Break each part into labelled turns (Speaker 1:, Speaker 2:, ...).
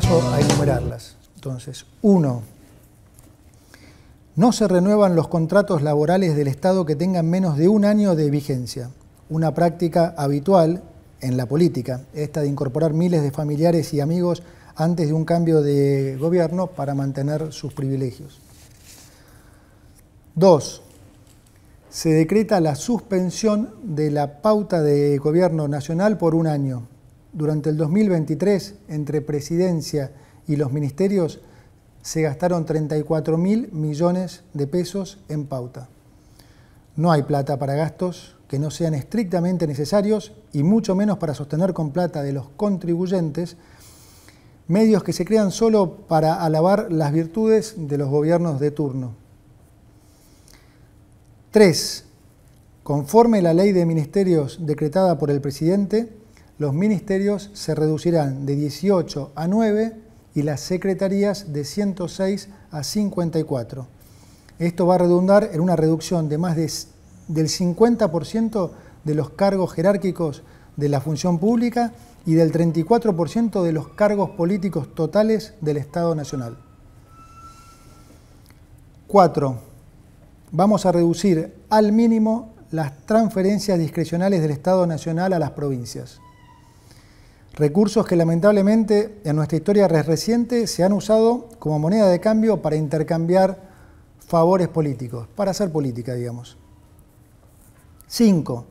Speaker 1: paso a enumerarlas. Entonces, uno, no se renuevan los contratos laborales del Estado que tengan menos de un año de vigencia, una práctica habitual en la política, esta de incorporar miles de familiares y amigos antes de un cambio de gobierno para mantener sus privilegios. Dos, se decreta la suspensión de la pauta de gobierno nacional por un año, durante el 2023, entre presidencia y los ministerios, se gastaron 34 mil millones de pesos en pauta. No hay plata para gastos que no sean estrictamente necesarios y mucho menos para sostener con plata de los contribuyentes medios que se crean solo para alabar las virtudes de los gobiernos de turno. 3. Conforme la ley de ministerios decretada por el presidente, los ministerios se reducirán de 18 a 9 y las secretarías de 106 a 54. Esto va a redundar en una reducción de más del 50% de los cargos jerárquicos de la función pública y del 34% de los cargos políticos totales del Estado Nacional. 4. Vamos a reducir al mínimo las transferencias discrecionales del Estado Nacional a las provincias. Recursos que lamentablemente en nuestra historia reciente se han usado como moneda de cambio para intercambiar favores políticos, para hacer política, digamos. 5.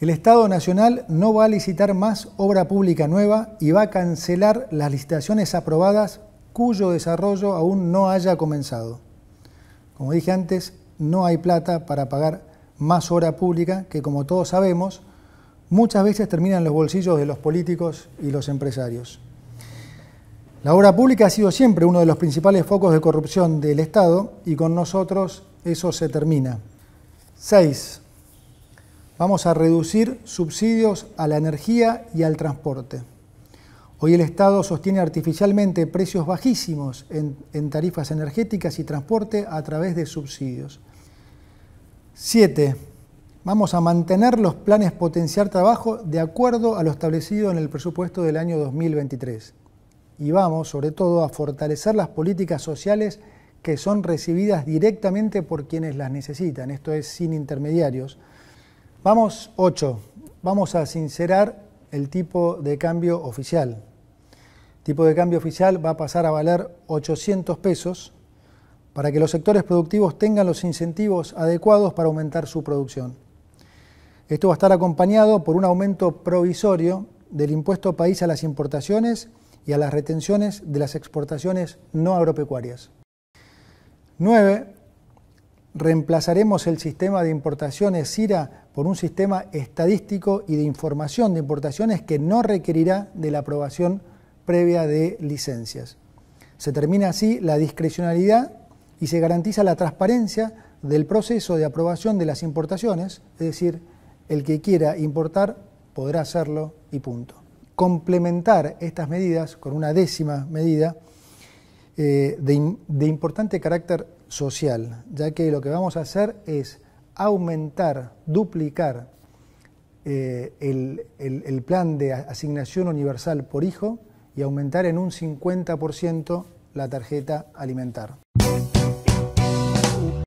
Speaker 1: El Estado Nacional no va a licitar más obra pública nueva y va a cancelar las licitaciones aprobadas cuyo desarrollo aún no haya comenzado. Como dije antes, no hay plata para pagar más obra pública que, como todos sabemos, muchas veces terminan en los bolsillos de los políticos y los empresarios. La obra pública ha sido siempre uno de los principales focos de corrupción del Estado y con nosotros eso se termina. 6. Vamos a reducir subsidios a la energía y al transporte. Hoy el Estado sostiene artificialmente precios bajísimos en, en tarifas energéticas y transporte a través de subsidios. 7. Vamos a mantener los planes potenciar trabajo de acuerdo a lo establecido en el presupuesto del año 2023. Y vamos, sobre todo, a fortalecer las políticas sociales que son recibidas directamente por quienes las necesitan, esto es sin intermediarios. Vamos, ocho, Vamos a sincerar el tipo de cambio oficial. El tipo de cambio oficial va a pasar a valer 800 pesos para que los sectores productivos tengan los incentivos adecuados para aumentar su producción. Esto va a estar acompañado por un aumento provisorio del impuesto país a las importaciones y a las retenciones de las exportaciones no agropecuarias. 9. Reemplazaremos el sistema de importaciones CIRA por un sistema estadístico y de información de importaciones que no requerirá de la aprobación previa de licencias. Se termina así la discrecionalidad y se garantiza la transparencia del proceso de aprobación de las importaciones, es decir, el que quiera importar podrá hacerlo y punto. Complementar estas medidas con una décima medida eh, de, importante carácter social, ya que lo que vamos a hacer es aumentar, duplicar eh, el, plan de asignación universal por hijo y aumentar en un 50% la tarjeta alimentar.